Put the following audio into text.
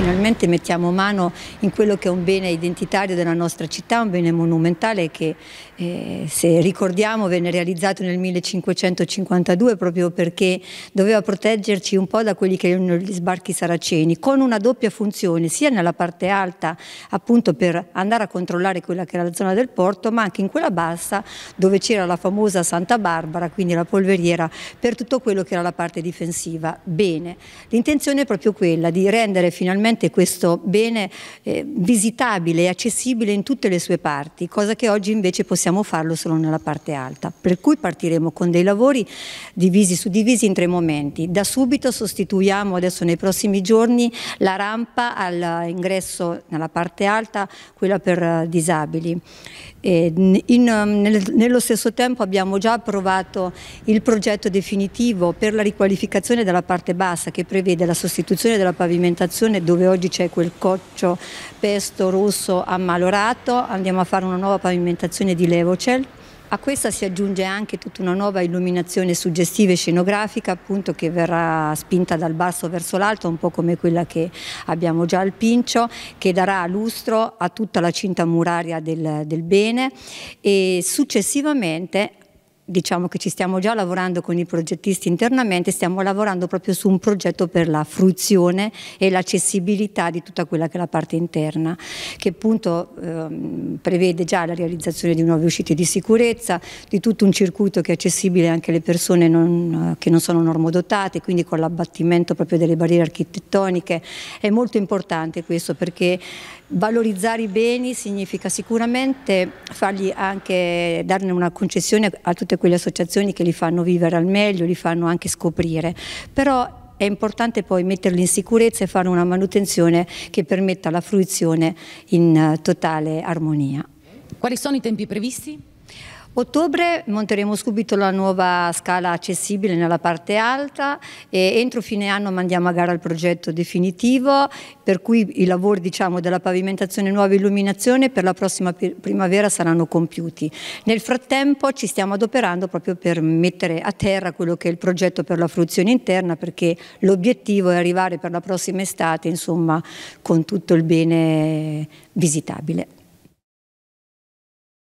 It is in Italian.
finalmente mettiamo mano in quello che è un bene identitario della nostra città, un bene monumentale che eh, se ricordiamo venne realizzato nel 1552 proprio perché doveva proteggerci un po' da quelli che erano gli sbarchi saraceni, con una doppia funzione, sia nella parte alta appunto per andare a controllare quella che era la zona del porto, ma anche in quella bassa dove c'era la famosa Santa Barbara, quindi la polveriera, per tutto quello che era la parte difensiva. Bene, l'intenzione è proprio quella di rendere finalmente veramente questo bene eh, visitabile e accessibile in tutte le sue parti, cosa che oggi invece possiamo farlo solo nella parte alta. Per cui partiremo con dei lavori divisi, suddivisi in tre momenti. Da subito sostituiamo adesso nei prossimi giorni la rampa all'ingresso nella parte alta, quella per eh, disabili. In, um, nel, nello stesso tempo abbiamo già approvato il progetto definitivo per la riqualificazione della parte bassa che prevede la sostituzione della pavimentazione dove dove oggi c'è quel coccio pesto rosso ammalorato, andiamo a fare una nuova pavimentazione di Levocel. A questa si aggiunge anche tutta una nuova illuminazione suggestiva e scenografica appunto che verrà spinta dal basso verso l'alto, un po' come quella che abbiamo già al Pincio, che darà lustro a tutta la cinta muraria del, del bene e successivamente diciamo che ci stiamo già lavorando con i progettisti internamente, stiamo lavorando proprio su un progetto per la fruizione e l'accessibilità di tutta quella che è la parte interna, che appunto ehm, prevede già la realizzazione di nuove uscite di sicurezza, di tutto un circuito che è accessibile anche alle persone non, che non sono normodotate, quindi con l'abbattimento proprio delle barriere architettoniche. È molto importante questo perché Valorizzare i beni significa sicuramente fargli anche darne una concessione a tutte quelle associazioni che li fanno vivere al meglio, li fanno anche scoprire, però è importante poi metterli in sicurezza e fare una manutenzione che permetta la fruizione in eh, totale armonia. Quali sono i tempi previsti? Ottobre monteremo subito la nuova scala accessibile nella parte alta e entro fine anno mandiamo a gara il progetto definitivo per cui i lavori diciamo, della pavimentazione e nuova illuminazione per la prossima primavera saranno compiuti. Nel frattempo ci stiamo adoperando proprio per mettere a terra quello che è il progetto per la fruizione interna perché l'obiettivo è arrivare per la prossima estate insomma, con tutto il bene visitabile.